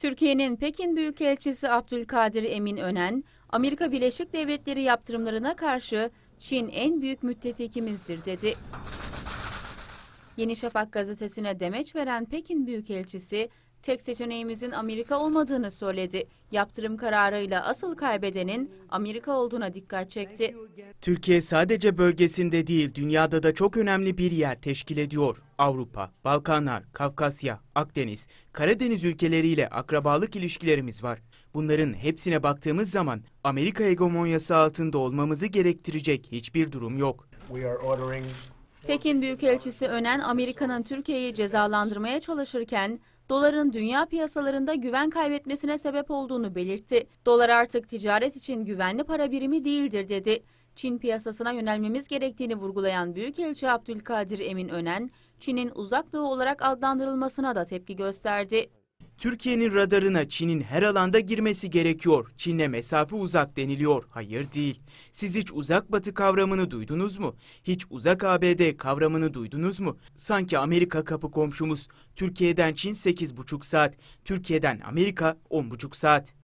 Türkiye'nin Pekin Büyükelçisi Abdülkadir Emin Önen, Amerika Birleşik Devletleri yaptırımlarına karşı Çin en büyük müttefikimizdir dedi. Yeni Şafak gazetesine demeç veren Pekin Büyükelçisi, tek seçeneğimizin Amerika olmadığını söyledi. Yaptırım kararıyla asıl kaybedenin Amerika olduğuna dikkat çekti. Türkiye sadece bölgesinde değil dünyada da çok önemli bir yer teşkil ediyor. Avrupa, Balkanlar, Kafkasya, Akdeniz, Karadeniz ülkeleriyle akrabalık ilişkilerimiz var. Bunların hepsine baktığımız zaman Amerika hegemonyası altında olmamızı gerektirecek hiçbir durum yok. Pekin Büyükelçisi Önen Amerika'nın Türkiye'yi cezalandırmaya çalışırken doların dünya piyasalarında güven kaybetmesine sebep olduğunu belirtti. Dolar artık ticaret için güvenli para birimi değildir dedi. Çin piyasasına yönelmemiz gerektiğini vurgulayan Büyükelçi Abdülkadir Emin Önen, Çin'in uzak doğu olarak adlandırılmasına da tepki gösterdi. Türkiye'nin radarına Çin'in her alanda girmesi gerekiyor. Çin'le mesafe uzak deniliyor. Hayır değil. Siz hiç uzak batı kavramını duydunuz mu? Hiç uzak ABD kavramını duydunuz mu? Sanki Amerika kapı komşumuz. Türkiye'den Çin 8,5 saat, Türkiye'den Amerika 10,5 saat.